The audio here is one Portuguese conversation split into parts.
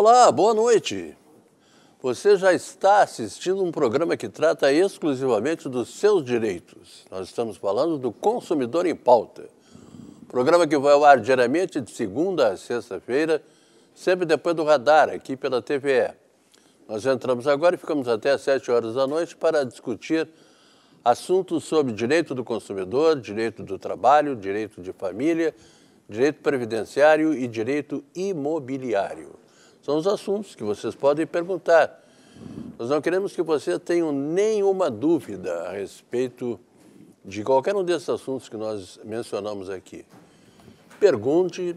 Olá, boa noite. Você já está assistindo um programa que trata exclusivamente dos seus direitos. Nós estamos falando do Consumidor em Pauta. Programa que vai ao ar diariamente de segunda a sexta-feira, sempre depois do radar, aqui pela TVE. Nós entramos agora e ficamos até às sete horas da noite para discutir assuntos sobre direito do consumidor, direito do trabalho, direito de família, direito previdenciário e direito imobiliário são os assuntos que vocês podem perguntar. Nós não queremos que vocês tenham nenhuma dúvida a respeito de qualquer um desses assuntos que nós mencionamos aqui. Pergunte,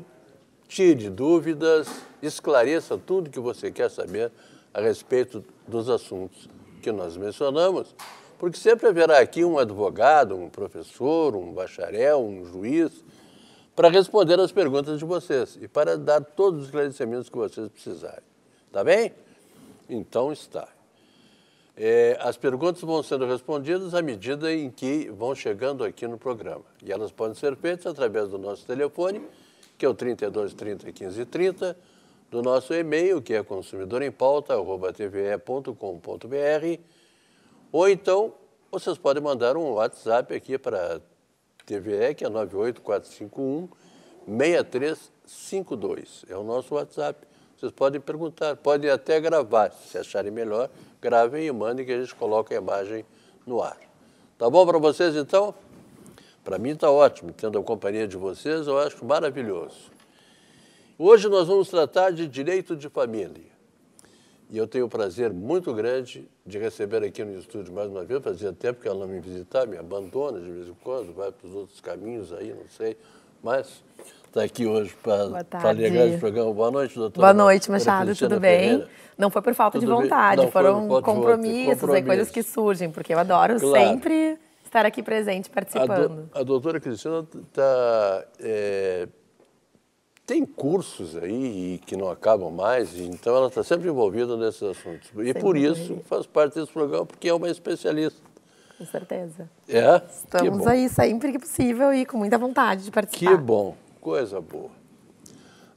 tire dúvidas, esclareça tudo que você quer saber a respeito dos assuntos que nós mencionamos, porque sempre haverá aqui um advogado, um professor, um bacharel, um juiz, para responder as perguntas de vocês e para dar todos os esclarecimentos que vocês precisarem. Tá bem? Então está. É, as perguntas vão sendo respondidas à medida em que vão chegando aqui no programa. E elas podem ser feitas através do nosso telefone, que é o 3230 1530, do nosso e-mail, que é consumidorempauta.tve.com.br, ou então vocês podem mandar um WhatsApp aqui para TVE, que é 98451 6352. É o nosso WhatsApp. Vocês podem perguntar, podem até gravar, se acharem melhor, gravem e mandem que a gente coloque a imagem no ar. Tá bom para vocês então? Para mim está ótimo, tendo a companhia de vocês, eu acho maravilhoso. Hoje nós vamos tratar de direito de família. E eu tenho o prazer muito grande de receber aqui no estúdio mais uma vez. Fazia tempo que ela não me visitava, me abandona de vez em quando, vai para os outros caminhos aí, não sei. Mas está aqui hoje para ligar esse programa. Boa noite, doutora. Boa noite, Machado, tudo bem? Ferreira. Não foi por falta tudo de vontade, não, foram foi, compromissos compromisso. É e coisas que surgem, porque eu adoro claro. sempre estar aqui presente, participando. A, do, a doutora Cristina está. É, tem cursos aí que não acabam mais, então ela está sempre envolvida nesses assuntos. E por isso faz parte desse programa, porque é uma especialista. Com certeza. É? Estamos aí sempre que possível e com muita vontade de participar. Que bom, coisa boa.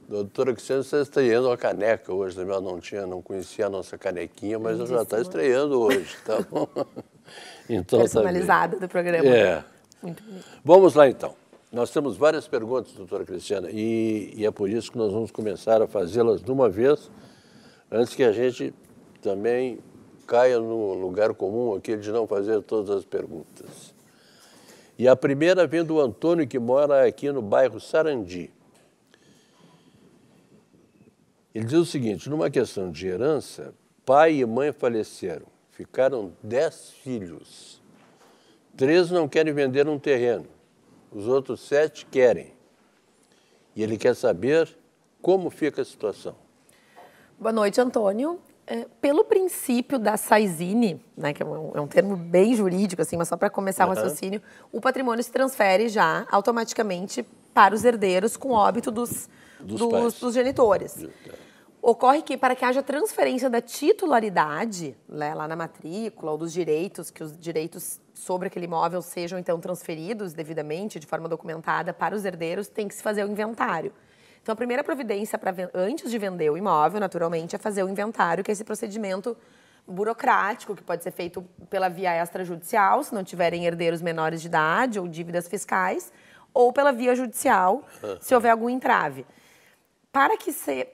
Doutora você está estreando uma caneca hoje, né? eu não tinha, não conhecia a nossa canequinha, mas ela já está estreando hoje, tá bom? Então, tá Personalizada tá do programa. É. Muito bonito. Vamos lá então. Nós temos várias perguntas, doutora Cristiana, e, e é por isso que nós vamos começar a fazê-las de uma vez, antes que a gente também caia no lugar comum aquele de não fazer todas as perguntas. E a primeira vem do Antônio, que mora aqui no bairro Sarandi. Ele diz o seguinte: numa questão de herança, pai e mãe faleceram, ficaram dez filhos. Três não querem vender um terreno os outros sete querem. E ele quer saber como fica a situação. Boa noite, Antônio. É, pelo princípio da saizine, né, que é um, é um, termo bem jurídico, assim, mas só para começar uhum. o raciocínio, o patrimônio se transfere já automaticamente para os herdeiros com óbito dos, dos, dos, dos genitores. É ocorre que para que haja transferência da titularidade né, lá na matrícula ou dos direitos, que os direitos sobre aquele imóvel sejam então transferidos devidamente, de forma documentada, para os herdeiros, tem que se fazer o inventário. Então, a primeira providência para antes de vender o imóvel, naturalmente, é fazer o inventário, que é esse procedimento burocrático que pode ser feito pela via extrajudicial, se não tiverem herdeiros menores de idade ou dívidas fiscais, ou pela via judicial, se houver algum entrave. Para que se,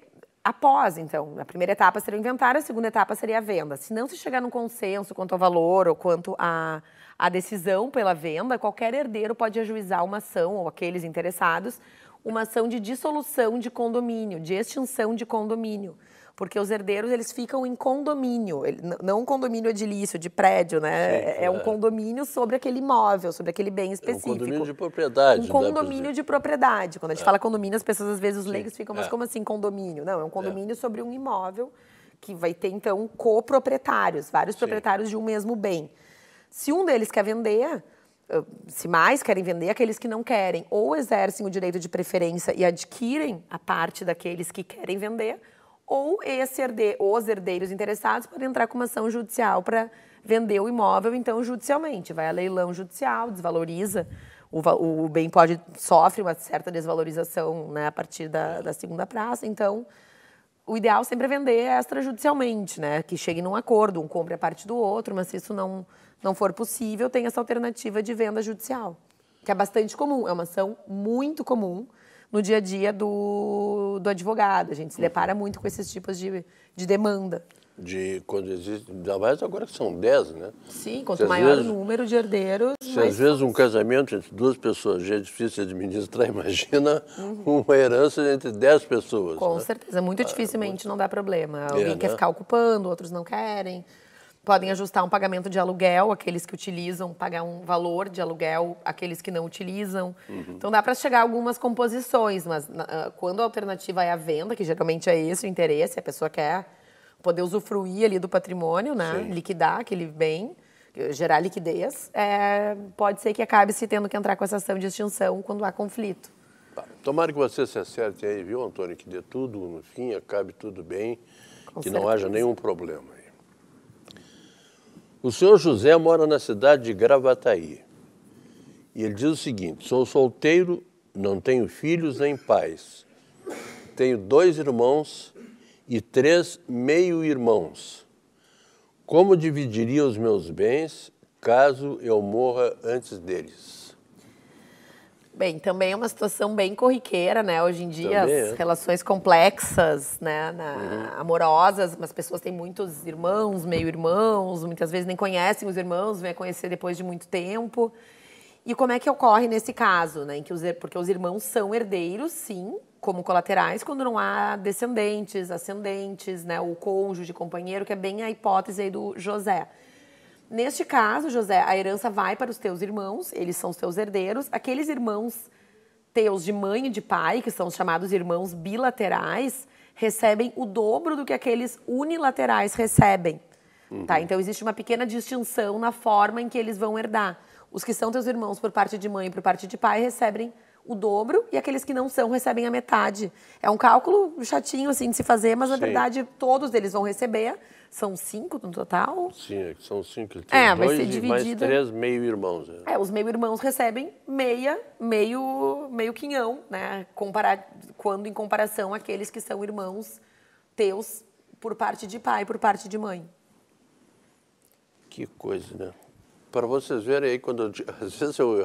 após, então, a primeira etapa seria o inventário, a segunda etapa seria a venda. Se não se chegar num consenso quanto ao valor ou quanto à a, a, decisão pela venda, qualquer herdeiro pode ajuizar uma ação, ou aqueles interessados, uma ação de dissolução de condomínio, de extinção de condomínio porque os herdeiros eles ficam em condomínio, não um condomínio edilício, de prédio, né? Sim, é, é, um é. condomínio sobre aquele imóvel, sobre aquele bem específico. É um condomínio de propriedade. Um né, condomínio de propriedade. Quando a gente é. fala condomínio, as pessoas às vezes os leigos ficam, mas é. como assim condomínio? Não, é um é. condomínio sobre um imóvel que vai ter então coproprietários, vários Sim. proprietários de um mesmo bem. Se um deles quer vender, se mais querem vender, aqueles que não querem, ou exercem o direito de preferência e adquirem a parte daqueles que querem vender ou esse herde os herdeiros interessados podem entrar com uma ação judicial para vender o imóvel, então, judicialmente. Vai a leilão judicial, desvaloriza, o, o bem pode sofre uma certa desvalorização né, a partir da, da segunda praça, então o ideal sempre é vender extrajudicialmente, né? Que chegue num acordo, um compre a parte do outro, mas se isso não, não for possível, tem essa alternativa de venda judicial, que é bastante comum, é uma ação muito comum no dia a dia do, do advogado. A gente se depara uhum. muito com esses tipos de, de demanda. De quando existe, ainda mais agora que são 10, né? Sim, quanto se maior vezes, o número de herdeiros. Se às vezes um casamento entre duas pessoas já é difícil administrar, imagina uhum. uma herança entre 10 pessoas. Com né? certeza, muito ah, é dificilmente muito... não dá problema. É, Alguém é, quer né? ficar ocupando, outros não querem podem ajustar um pagamento de aluguel, aqueles que utilizam, pagar um valor de aluguel, aqueles que não utilizam. Uhum. Então dá para chegar a algumas composições, mas ah, quando a alternativa é a venda, que geralmente é esse o interesse, a pessoa quer poder usufruir ali do patrimônio, né? Liquidar aquele bem, eh, gerar liquidez, é, pode ser que acabe se tendo que entrar com essa ação de extinção quando há conflito. Tá, tomara que você se acerte aí, viu, Antônio? Que dê tudo no fim, acabe tudo bem, com que certeza. não haja nenhum problema. O senhor José mora na cidade de Gravataí. E ele diz o seguinte: sou solteiro, não tenho filhos nem pais. Tenho dois irmãos e três meio-irmãos. Como dividiria os meus bens caso eu morra antes deles? Bem, também é uma situação bem corriqueira, né? Hoje em dia, também, as é. relações complexas, né? Na, uhum. Amorosas, as pessoas têm muitos irmãos, meio-irmãos, muitas vezes nem conhecem os irmãos, vêm a conhecer depois de muito tempo. E como é que ocorre nesse caso, né? Em que os, porque os irmãos são herdeiros, sim, como colaterais, quando não há descendentes, ascendentes, né? O cônjuge, companheiro, que é bem a hipótese aí do José. Neste caso, José, a herança vai para os teus irmãos, eles são os teus herdeiros. Aqueles irmãos teus de mãe e de pai, que são chamados irmãos bilaterais, recebem o dobro do que aqueles unilaterais recebem. Tá? Uhum. Tá? Então existe uma pequena distinção na forma em que eles vão herdar. Os que são teus irmãos por parte de mãe e por parte de pai recebem o dobro e aqueles que não são recebem a metade. É um cálculo chatinho assim de se fazer, mas na Sim. verdade todos eles vão receber. São cinco no total? Sim, é são cinco. Tem é, vai ser dividido. mais três meio-irmãos. É. é, os meio-irmãos recebem meia, meio, meio quinhão, né? Comparar, quando em comparação àqueles que são irmãos teus por parte de pai, por parte de mãe. Que coisa, né? Para vocês verem aí, quando eu, às vezes eu,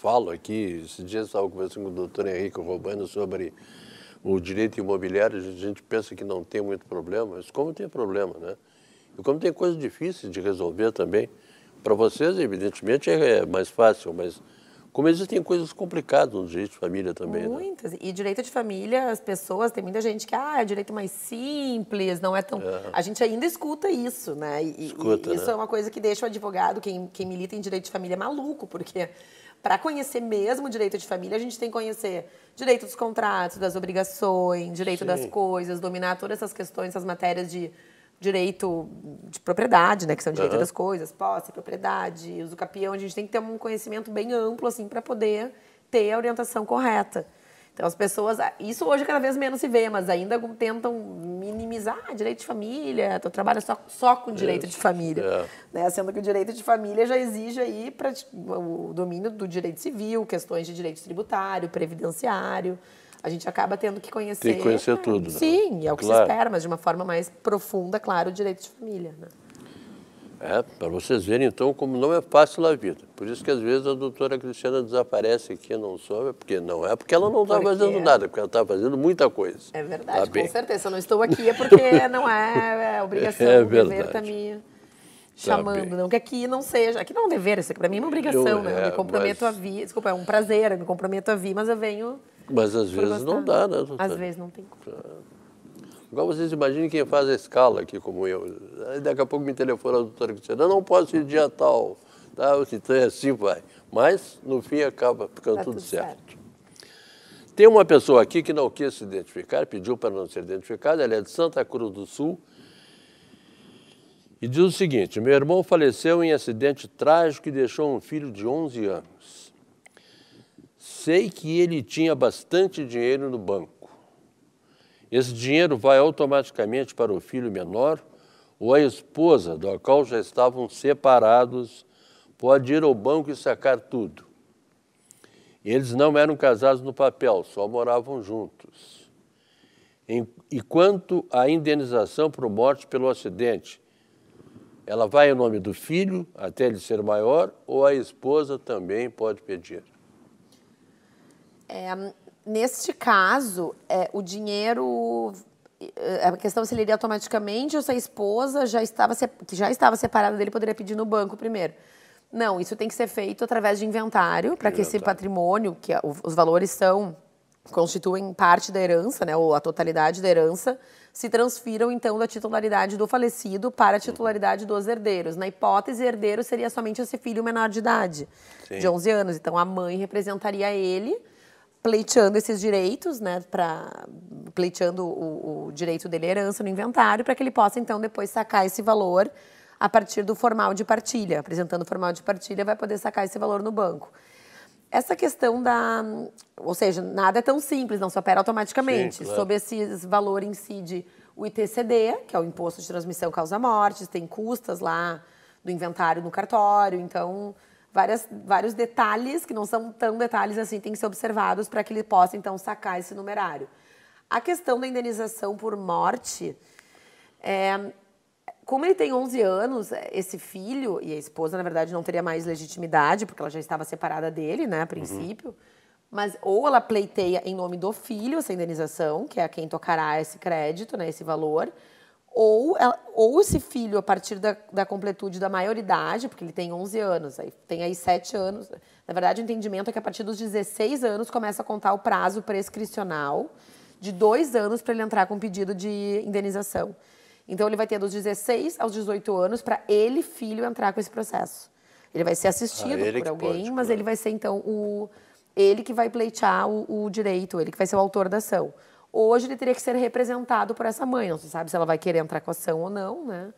falo aqui, esses dias estava conversando com o doutor Henrique Robano sobre o direito imobiliário, a gente pensa que não tem muito problema, mas como tem problema, né? E como tem coisas difíceis de resolver também. Para vocês, evidentemente, é, é mais fácil, mas como existem coisas complicadas no direito de família também. Né? Muitas. Né? E direito de família, as pessoas, tem muita gente que, ah, é direito mais simples, não é tão. É. A gente ainda escuta isso, né? E, escuta, e isso né? é uma coisa que deixa o advogado, quem, quem milita em direito de família, maluco, porque para conhecer mesmo o direito de família, a gente tem que conhecer direito dos contratos, das obrigações, direito Sim. das coisas, dominar todas essas questões, essas matérias de direito de propriedade, né, que são direito uhum. das coisas, posse, propriedade, uso capião, a gente tem que ter um conhecimento bem amplo assim para poder ter a orientação correta. Então as pessoas, ah, isso hoje cada vez menos se vê, mas ainda tentam minimizar direito de família, tu trabalha só, só com direito isso. de é, família. É. Né? Sendo que o direito de família já exige aí pra, o domínio do direito civil, questões de direito tributário, previdenciário. A gente acaba tendo que conhecer. Tem que conhecer né? Sim, é o que claro. se espera, mas de uma forma mais profunda, claro, o direito de família. Né? É, para vocês verem, então, como não é fácil a vida. Por isso que, às vezes, a doutora Cristiana desaparece aqui, não sobe, é porque não é porque ela não está fazendo é. nada, porque ela está fazendo muita coisa. É verdade, tá com bem. certeza. Eu não estou aqui é porque não é, é obrigação, é verdade. dever está me tá chamando. Tá não que aqui não seja, aqui não é um dever, isso aqui para mim é uma obrigação, eu, né? eu me é, comprometo mas... a vir, desculpa, é um prazer, eu me comprometo a vir, mas eu venho... Mas às vezes gostar. não dá, né, doutora? Às vezes não tem como. Tá. Agora vocês imaginem quem faz a escala aqui, como eu. Aí daqui a pouco me telefona a doutora eu não posso ir dia tal. Tá? Assim, então é assim vai. Mas, no fim, acaba ficando tá tudo, tudo certo. certo. Tem uma pessoa aqui que não quis se identificar, pediu para não ser identificada, ela é de Santa Cruz do Sul. E diz o seguinte: meu irmão faleceu em acidente trágico e deixou um filho de 11 anos. Sei que ele tinha bastante dinheiro no banco esse dinheiro vai automaticamente para o filho menor ou a esposa, do qual já estavam separados, pode ir ao banco e sacar tudo. Eles não eram casados no papel, só moravam juntos. E quanto à indenização por morte pelo acidente, ela vai em nome do filho até ele ser maior ou a esposa também pode pedir? É, Neste caso, é, o dinheiro é, a questão é se ele iria automaticamente ou se a esposa já estava que já estava separada dele poderia pedir no banco primeiro. Não, isso tem que ser feito através de inventário para que esse patrimônio, que é os valores são constituem parte da herança, né, ou a totalidade da herança, se transfiram então da titularidade do falecido para a titularidade dos herdeiros. Na hipótese, herdeiro seria somente esse filho menor de idade, Sim. de 11 anos. Então a mãe representaria ele pleiteando esses direitos, né, para pleiteando o, o, direito dele à herança no inventário, para que ele possa então depois sacar esse valor a partir do formal de partilha, apresentando o formal de partilha, vai poder sacar esse valor no banco. Essa questão da, ou seja, nada é tão simples, não se opera automaticamente. Sim, claro. Sobre esse valor incide o ITCD, que é o Imposto de Transmissão Causa Mortes, tem custas lá do inventário no cartório, então várias, vários detalhes que não são tão detalhes assim, têm que ser observados para que ele possa então sacar esse numerário. A questão da indenização por morte, é, como ele tem 11 anos, esse filho e a esposa, na verdade, não teria mais legitimidade, porque ela já estava separada dele, né, a uhum. princípio. Uhum. Mas ou ela pleiteia em nome do filho essa indenização, que é a quem tocará esse crédito, né, esse valor, ou, ela, ou esse filho, a partir da, da completude da maioridade, porque ele tem 11 anos, aí tem aí 7 anos. Na verdade, o entendimento é que a partir dos 16 anos começa a contar o prazo prescricional de dois anos para ele entrar com pedido de indenização. Então, ele vai ter dos 16 aos 18 anos para ele, filho, entrar com esse processo. Ele vai ser assistido ah, por alguém, pode, mas claro. ele vai ser, então, o, ele que vai pleitear o, o direito, ele que vai ser o autor da ação. Hoje ele teria que ser representado por essa mãe, não se sabe se ela vai querer entrar com ação ou não, né?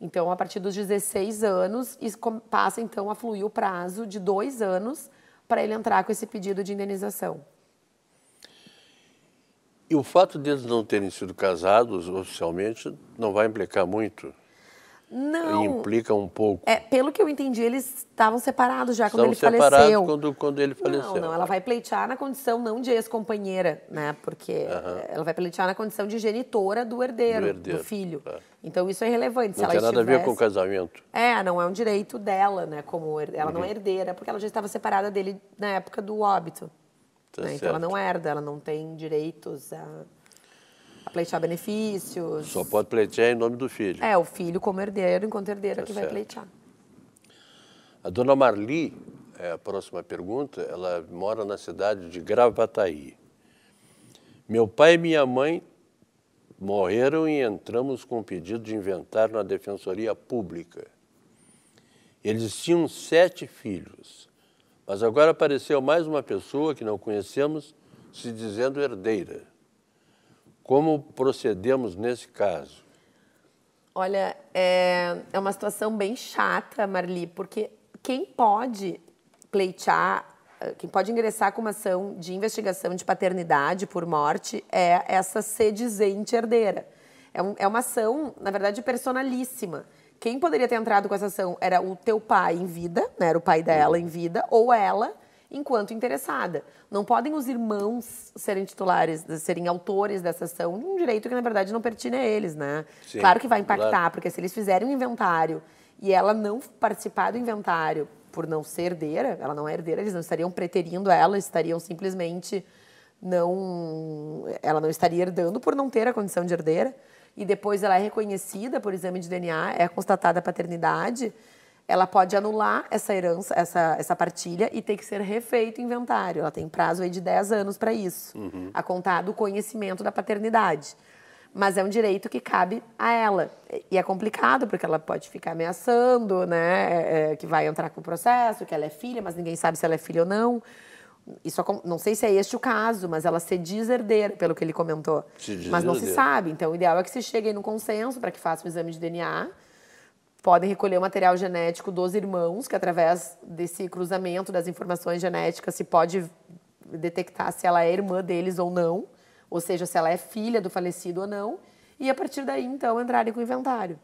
Então, a partir dos 16 anos, passa então a fluir o prazo de dois anos para ele entrar com esse pedido de indenização. E o fato deles não terem sido casados oficialmente não vai implicar muito? Não. Implica um pouco. É, pelo que eu entendi, eles estavam separados já quando ele faleceu. Quando, quando ele faleceu. Não, não, ela vai pleitear na condição não de ex-companheira, né? Porque uhum. ela vai pleitear na condição de genitora do herdeiro, do, herdeiro, do filho. É. Então isso é relevante. Não tem nada a ver com o casamento. É, não é um direito dela, né? Como ela uhum. não é uhum. herdeira, porque ela já estava separada dele na época do óbito. Tá né? Então ela não herda, ela não tem direitos a a pleitear benefícios. Só pode pleitear em nome do filho. É, o filho como herdeiro, enquanto herdeira tá que certo. vai pleitear. A dona Marli, é a próxima pergunta, ela mora na cidade de Gravataí. Meu pai e minha mãe morreram e entramos com um pedido de inventário na Defensoria Pública. Eles tinham sete filhos, mas agora apareceu mais uma pessoa que não conhecemos se dizendo herdeira. Como procedemos nesse caso? Olha, é, é uma situação bem chata, Marli, porque quem pode pleitear, quem pode ingressar com uma ação de investigação de paternidade por morte é essa sedizente herdeira. É, um, é uma ação, na verdade, personalíssima. Quem poderia ter entrado com essa ação era o teu pai em vida, né, era o pai dela uhum. em vida, ou ela, enquanto interessada. Não podem os irmãos serem titulares, serem autores dessa ação de um direito que, na verdade, não pertine a eles, né? Sim, claro que vai impactar, claro. porque se eles fizerem um inventário e ela não participar do inventário por não ser herdeira, ela não é herdeira, eles não estariam preterindo ela, estariam simplesmente não... Ela não estaria herdando por não ter a condição de herdeira. E depois ela é reconhecida por exame de DNA, é constatada a paternidade ela pode anular essa herança, essa, essa partilha e tem que ser refeito o inventário. Ela tem prazo aí de 10 anos para isso, uhum. a contar do conhecimento da paternidade. Mas é um direito que cabe a ela. E é complicado, porque ela pode ficar ameaçando, né? É, é que vai entrar com o processo, que ela é filha, mas ninguém sabe se ela é filha ou não. Isso, não sei se é este o caso, mas ela se diz herdeira, pelo que ele comentou. Mas não se sabe. Então, o ideal é que se chegue no consenso para que faça um exame de DNA podem recolher o material genético dos irmãos, que através desse cruzamento das informações genéticas se pode detectar se ela é irmã deles ou não, ou seja, se ela é filha do falecido ou não, e a partir daí então entrarem com o inventário.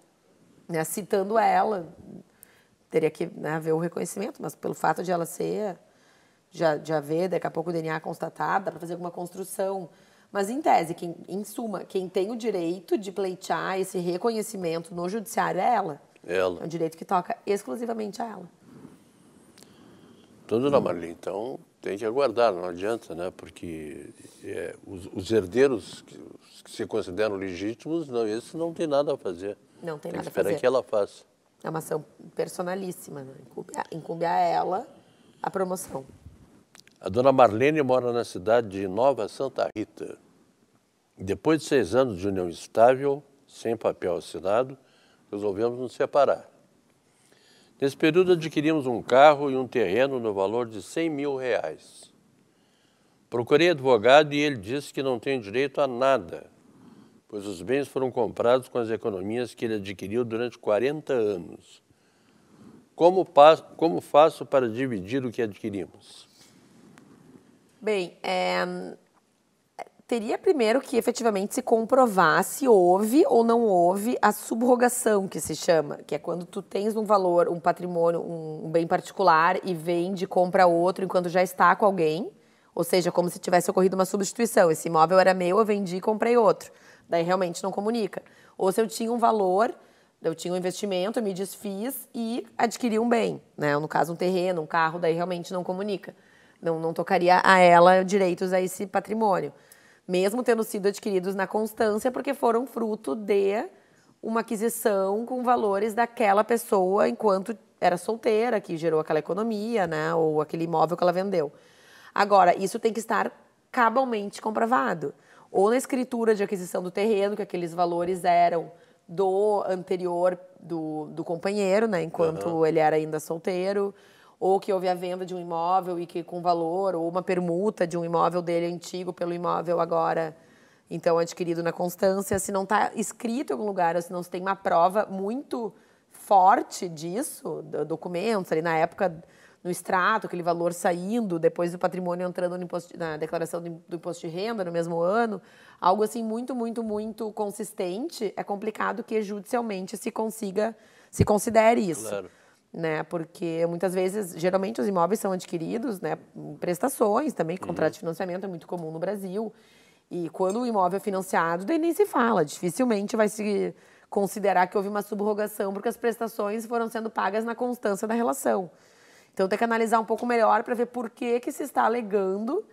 Né? Citando ela, teria que né, haver o reconhecimento, mas pelo fato de ela ser, já, já haver daqui a pouco o DNA constatado, dá para fazer alguma construção. Mas em tese, quem, em suma, quem tem o direito de pleitear esse reconhecimento no judiciário é ela. Ela. É um direito que toca exclusivamente a ela. Tudo na Marli, então tem que aguardar, não adianta, né? Porque é, os, os, herdeiros que, que, se consideram legítimos, não, esses não tem nada a fazer. Não tem, tem nada a fazer. Tem que esperar que ela faça. É uma ação personalíssima, né? incumbe, a, incumbe a ela a promoção. A dona Marlene mora na cidade de Nova Santa Rita. Depois de seis anos de união estável, sem papel assinado, resolvemos nos separar. Nesse período adquirimos um carro e um terreno no valor de 100 mil reais. Procurei advogado e ele disse que não tem direito a nada, pois os bens foram comprados com as economias que ele adquiriu durante 40 anos. Como, como faço para dividir o que adquirimos? Bem, é, teria primeiro que efetivamente se comprovar se houve ou não houve a subrogação que se chama, que é quando tu tens um valor, um patrimônio, um bem particular e vende, compra outro enquanto já está com alguém, ou seja, como se tivesse ocorrido uma substituição. Esse imóvel era meu, eu vendi e comprei outro. Daí realmente não comunica. Ou se eu tinha um valor, eu tinha um investimento, eu me desfiz e adquiri um bem, né? No caso um terreno, um carro, daí realmente não comunica. Não, não tocaria a ela direitos a esse patrimônio mesmo tendo sido adquiridos na Constância, porque foram fruto de uma aquisição com valores daquela pessoa enquanto era solteira, que gerou aquela economia, né? Ou aquele imóvel que ela vendeu. Agora, isso tem que estar cabalmente comprovado. Ou na escritura de aquisição do terreno, que aqueles valores eram do anterior do, do companheiro, né? Enquanto uhum. ele era ainda solteiro ou que houve a venda de um imóvel e que com valor, ou uma permuta de um imóvel dele antigo pelo imóvel agora, então, adquirido na Constância, se não está escrito em algum lugar, ou se não se tem uma prova muito forte disso, documentos ali na época no extrato, aquele valor saindo, depois do patrimônio entrando imposto, na declaração do imposto de renda no mesmo ano, algo assim muito, muito, muito consistente, é complicado que judicialmente se consiga, se considere isso. Claro né? Porque muitas vezes, geralmente os imóveis são adquiridos, né? Prestações também, uhum. contrato uhum. de financiamento é muito comum no Brasil. E quando o imóvel é financiado, daí nem se fala. Dificilmente vai se considerar que houve uma subrogação, porque as prestações foram sendo pagas na constância da relação. Então tem que analisar um pouco melhor para ver por que, que se está alegando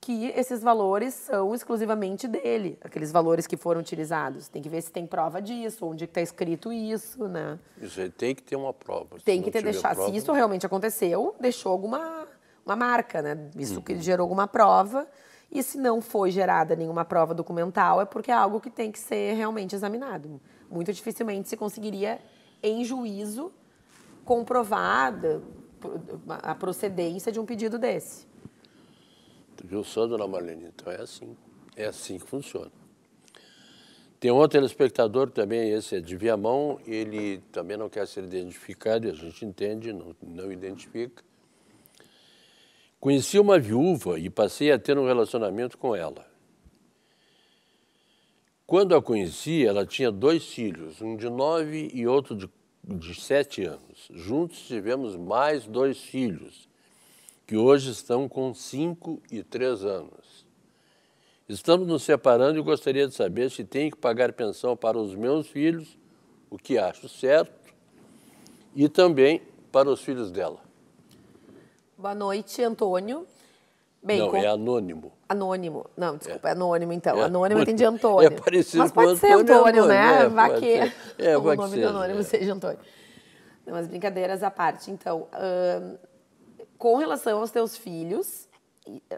que esses valores são exclusivamente dele, aqueles valores que foram utilizados. Tem que ver se tem prova disso, onde está escrito isso, né? Isso aí tem que ter uma prova. tem que ter deixar. Prova... Se isso realmente aconteceu, deixou alguma uma marca, né? Isso uhum. que gerou alguma prova. E se não foi gerada nenhuma prova documental, é porque é algo que tem que ser realmente examinado. Muito dificilmente se conseguiria, em juízo, comprovada a procedência de um pedido desse. Viu só, dona Marlene? Então é assim. É assim que funciona. Tem um outro telespectador também, esse é de Viamão, ele também não quer ser identificado, e a gente entende, não, não identifica. Conheci uma viúva e passei a ter um relacionamento com ela. Quando a conheci, ela tinha dois filhos, um de nove e outro de, de sete anos. Juntos tivemos mais dois filhos, que hoje estão com 5 e 3 anos. Estamos nos separando e gostaria de saber se tenho que pagar pensão para os meus filhos, o que acho certo, e também para os filhos dela. Boa noite, Antônio. Bem, não, com... é anônimo. Anônimo. Não, desculpa, é, é anônimo então. É. Anônimo tem de Antônio. É parecido Mas pode ser Antônio, Antônio né? É, vai que é, vai o nome que seja, do anônimo é. seja Antônio. Não, mas brincadeiras à parte. Então, com relação aos teus filhos,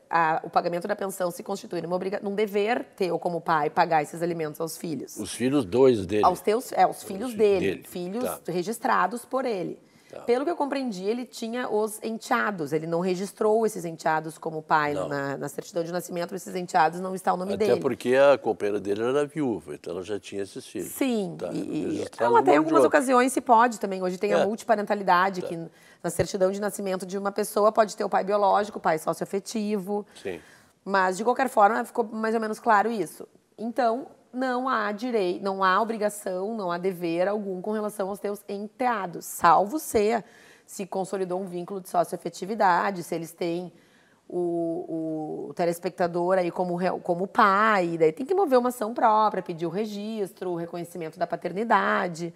a, o pagamento da pensão se constitui numa obriga, num dever teu como pai pagar esses alimentos aos filhos. Os filhos dois dele. Aos teus, é, os filhos os dele, dele, filhos tá. registrados por ele. Tá. Pelo que eu compreendi, ele tinha os enteados. Ele não registrou esses enteados como pai na, na, certidão de nascimento. Esses enteados não está o nome Até dele. Até porque a companheira dele era viúva, então ela já tinha esses filhos. Sim. Tá, e, até em algumas ocasiões se pode também. Hoje tem é. a multiparentalidade, tá. que na certidão de nascimento de uma pessoa pode ter o pai biológico, o pai socioafetivo. Sim. Mas, de qualquer forma, ficou mais ou menos claro isso. Então, não há direito, não há obrigação, não há dever algum com relação aos teus enteados, salvo se se consolidou um vínculo de sócio-efetividade, se eles têm o, o telespectador aí como, como pai, daí tem que mover uma ação própria, pedir o registro, o reconhecimento da paternidade,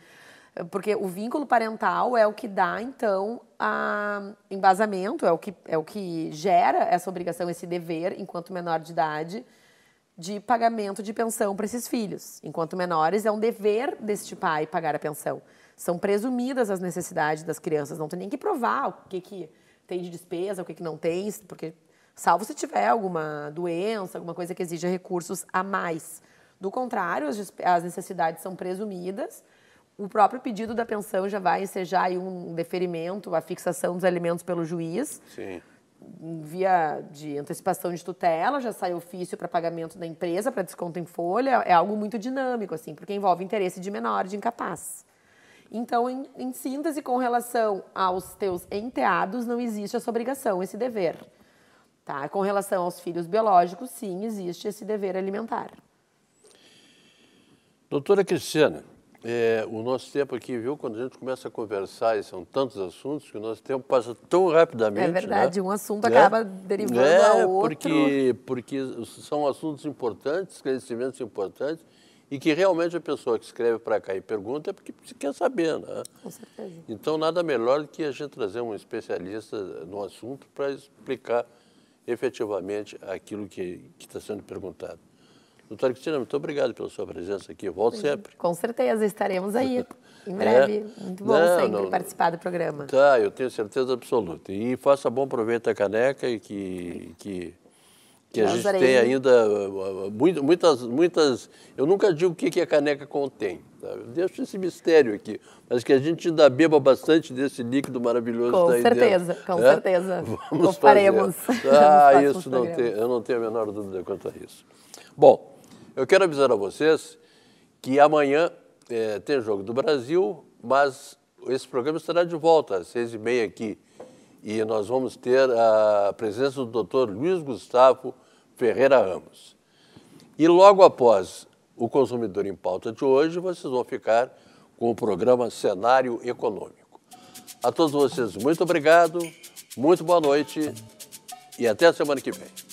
eh, porque o vínculo parental é o que dá, então, a embasamento, é o que, é o que gera essa obrigação, esse dever, enquanto menor de idade, de pagamento de pensão para esses filhos. Enquanto menores, é um dever deste pai pagar a pensão. São presumidas as necessidades das crianças, não tem nem que provar o que, que tem de despesa, o que, que não tem, porque salvo se tiver alguma doença, alguma coisa que exija recursos a mais. Do contrário, as necessidades são presumidas. O próprio pedido da pensão já vai ensejar um deferimento, a fixação dos alimentos pelo juiz. Sim via de antecipação de tutela, já sai ofício para pagamento da empresa, para desconto em folha, é algo muito dinâmico, assim, porque envolve interesse de menor, de incapaz. Então, em, em síntese, com relação aos teus enteados, não existe essa obrigação, esse dever. Tá? Com relação aos filhos biológicos, sim, existe esse dever alimentar. Doutora Cristiana, é, o nosso tempo aqui, viu, quando a gente começa a conversar, e são tantos assuntos, que o nosso tempo passa tão rapidamente. É verdade, né? um assunto né? acaba derivando é, ao outro. Porque, porque são assuntos importantes, esclarecimentos importantes, e que realmente a pessoa que escreve para cá e pergunta é porque quer saber, né? Com certeza. Então, nada melhor do que a gente trazer um especialista no assunto para explicar efetivamente aquilo que está sendo perguntado. Doutora Cristina, muito obrigado pela sua presença aqui. Eu volto sempre. Com certeza, estaremos aí. Em breve. É. Muito bom não, sempre não, participar do programa. Tá, eu tenho certeza absoluta. E faça bom proveito da caneca e que, que, que a gente tem ainda ah, muitas, muitas. Eu nunca digo o que, que a caneca contém. Tá? Eu deixo esse mistério aqui. Mas que a gente ainda beba bastante desse líquido maravilhoso com daí tá certeza, Com é? certeza, com certeza. Vamos Comparemos. Ah, isso não tem, eu não tenho a menor dúvida quanto a isso. Bom. Eu quero avisar a vocês que amanhã é, tem jogo do Brasil, mas esse programa estará de volta às seis e meia aqui. E nós vamos ter a presença do doutor Luiz Gustavo Ferreira Ramos. E logo após o Consumidor em Pauta de hoje, vocês vão ficar com o programa Cenário Econômico. A todos vocês, muito obrigado, muito boa noite e até a semana que vem.